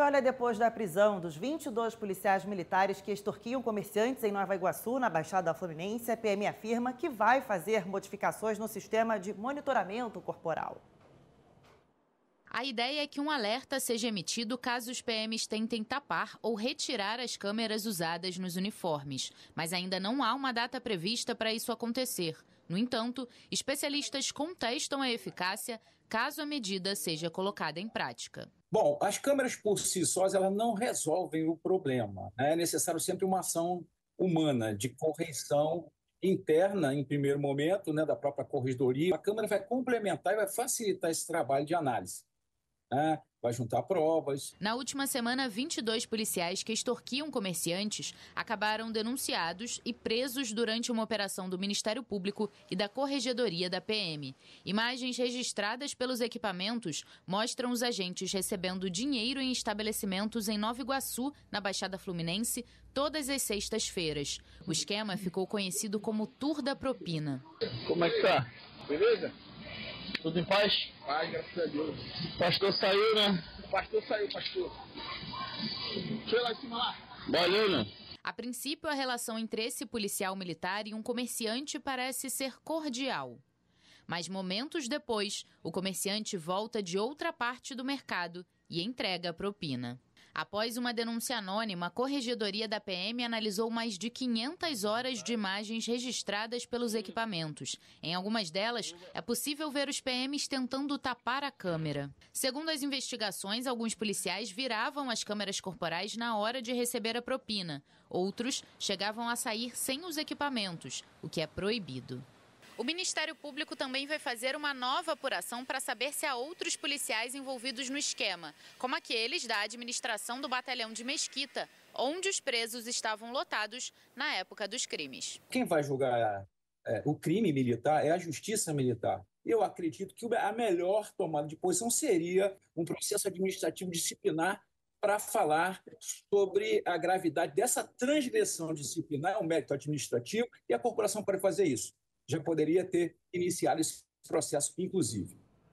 E olha, depois da prisão dos 22 policiais militares que extorquiam comerciantes em Nova Iguaçu, na Baixada Fluminense, a PM afirma que vai fazer modificações no sistema de monitoramento corporal. A ideia é que um alerta seja emitido caso os PMs tentem tapar ou retirar as câmeras usadas nos uniformes, mas ainda não há uma data prevista para isso acontecer. No entanto, especialistas contestam a eficácia caso a medida seja colocada em prática. Bom, as câmeras por si sós elas não resolvem o problema. Né? É necessário sempre uma ação humana de correção interna, em primeiro momento, né, da própria corregedoria. A Câmara vai complementar e vai facilitar esse trabalho de análise né? vai juntar provas. Na última semana, 22 policiais que extorquiam comerciantes acabaram denunciados e presos durante uma operação do Ministério Público e da Corregedoria da PM. Imagens registradas pelos equipamentos mostram os agentes recebendo dinheiro em estabelecimentos em Nova Iguaçu, na Baixada Fluminense, todas as sextas-feiras. O esquema ficou conhecido como Tour da Propina. Como é que tá? Beleza? Tudo em paz? Paz, graças a Deus. O pastor saiu, né? O pastor saiu, pastor. Foi lá em cima lá. Valeu, né? A princípio, a relação entre esse policial militar e um comerciante parece ser cordial. Mas momentos depois, o comerciante volta de outra parte do mercado e entrega a propina. Após uma denúncia anônima, a corregedoria da PM analisou mais de 500 horas de imagens registradas pelos equipamentos. Em algumas delas, é possível ver os PMs tentando tapar a câmera. Segundo as investigações, alguns policiais viravam as câmeras corporais na hora de receber a propina. Outros chegavam a sair sem os equipamentos, o que é proibido. O Ministério Público também vai fazer uma nova apuração para saber se há outros policiais envolvidos no esquema, como aqueles da administração do batalhão de Mesquita, onde os presos estavam lotados na época dos crimes. Quem vai julgar é, o crime militar é a justiça militar. Eu acredito que a melhor tomada de posição seria um processo administrativo disciplinar para falar sobre a gravidade dessa transgressão disciplinar, o mérito administrativo, e a corporação pode fazer isso já poderia ter iniciado esse processo, inclusive.